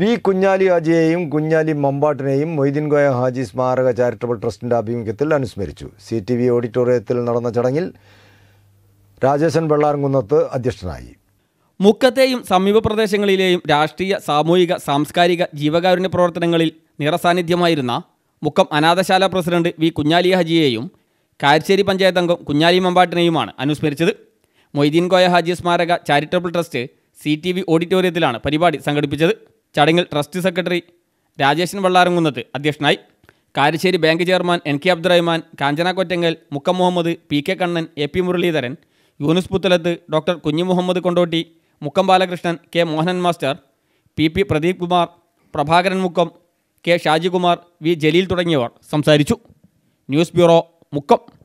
V Kunhali ഹാജിയെയും കുഞ്ഞാലി മമ്പാട്ടിനെയും മൊയ്തീൻകോയ ഹാജി സ്മാരക ചാരിറ്റബിൾ ട്രസ്റ്റിൻ്റെ ആഭിമുഖ്യത്തിൽ അനുസ്മരിച്ചു സി ടി വി ഓഡിറ്റോറിയത്തിൽ നടന്ന ചടങ്ങിൽ രാജേശൻ വെള്ളാർകുന്നത്ത് അധ്യക്ഷനായി മുക്കത്തെയും സമീപ പ്രദേശങ്ങളിലെയും രാഷ്ട്രീയ സാമൂഹിക സാംസ്കാരിക ജീവകാരുണ്യ പ്രവർത്തനങ്ങളിൽ നിറസാന്നിധ്യമായിരുന്ന മുക്കം അനാഥശാല പ്രസിഡന്റ് വി കുഞ്ഞാലി ഹാജിയെയും കാരശ്ശേരി പഞ്ചായത്ത് അംഗം കുഞ്ഞാലി മമ്പാട്ടിനെയുമാണ് അനുസ്മരിച്ചത് മൊയ്തീൻകോയ ഹാജി സ്മാരക charitable trust C T V ഓഡിറ്റോറിയത്തിലാണ് പരിപാടി സംഘടിപ്പിച്ചത് ചടങ്ങിൽ ട്രസ്റ്റ് സെക്രട്ടറി രാജേശൻ വള്ളാരങ്ങുന്നത് അധ്യക്ഷനായി Karassery bank chairman N K Abdurahman Kanchana Kottangal Mukkam Muhammad P K Kannan A P Muraleedharan Yunus Puthalath doctor Kunju Muhammad Kondotty Mukkam Balakrishnan K Mohanan master P P Pradeep Kumar Prabhakaran Mukkam K Shajikumar V Jaleel തുടങ്ങിയവർ സംസാരിച്ചു ന്യൂസ് ബ്യൂറോ മുക്കം